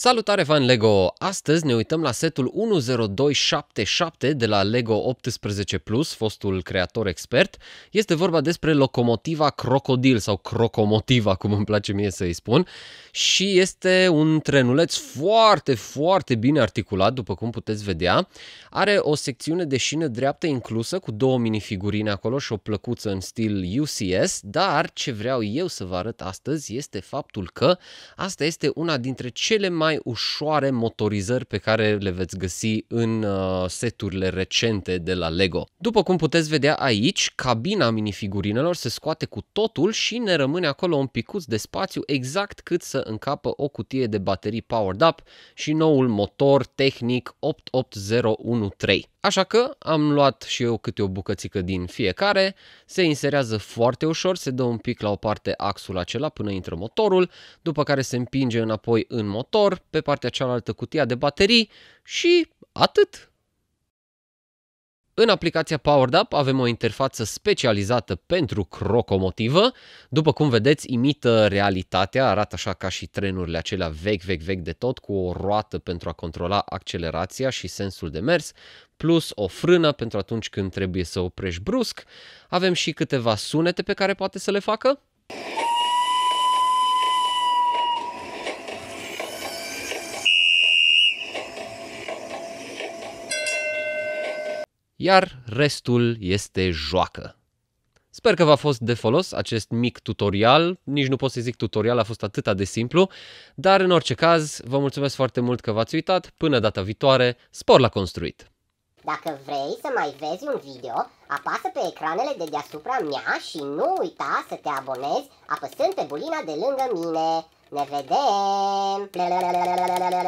Salutare fan Lego! Astăzi ne uităm la setul 10277 de la Lego 18 Plus, fostul creator expert. Este vorba despre locomotiva Crocodil sau Crocomotiva, cum îmi place mie să-i spun. Și este un trenuleț foarte, foarte bine articulat, după cum puteți vedea. Are o secțiune de șină dreaptă inclusă cu două minifigurine acolo și o plăcuță în stil UCS, dar ce vreau eu să vă arăt astăzi este faptul că asta este una dintre cele mai mai ușoare motorizări pe care le veți găsi în uh, seturile recente de la Lego. După cum puteți vedea aici, cabina minifigurinelor se scoate cu totul și ne rămâne acolo un picuț de spațiu exact cât să încapă o cutie de baterii powered up și noul motor tehnic 88013. Așa că am luat și eu câte o bucățică din fiecare, se inserează foarte ușor, se dă un pic la o parte axul acela până intră motorul, după care se împinge înapoi în motor, pe partea cealaltă cutia de baterii și atât. În aplicația Powered Up avem o interfață specializată pentru crocomotivă. După cum vedeți, imită realitatea, arată așa ca și trenurile acelea vechi, vechi, vechi de tot, cu o roată pentru a controla accelerația și sensul de mers, plus o frână pentru atunci când trebuie să oprești brusc. Avem și câteva sunete pe care poate să le facă. iar restul este joacă. Sper că v-a fost de folos acest mic tutorial, nici nu pot să zic tutorial, a fost atâta de simplu, dar în orice caz vă mulțumesc foarte mult că v-ați uitat, până data viitoare, spor la construit! Dacă vrei să mai vezi un video, apasă pe ecranele de deasupra mea și nu uita să te abonezi apăsând pe bulina de lângă mine. Ne vedem!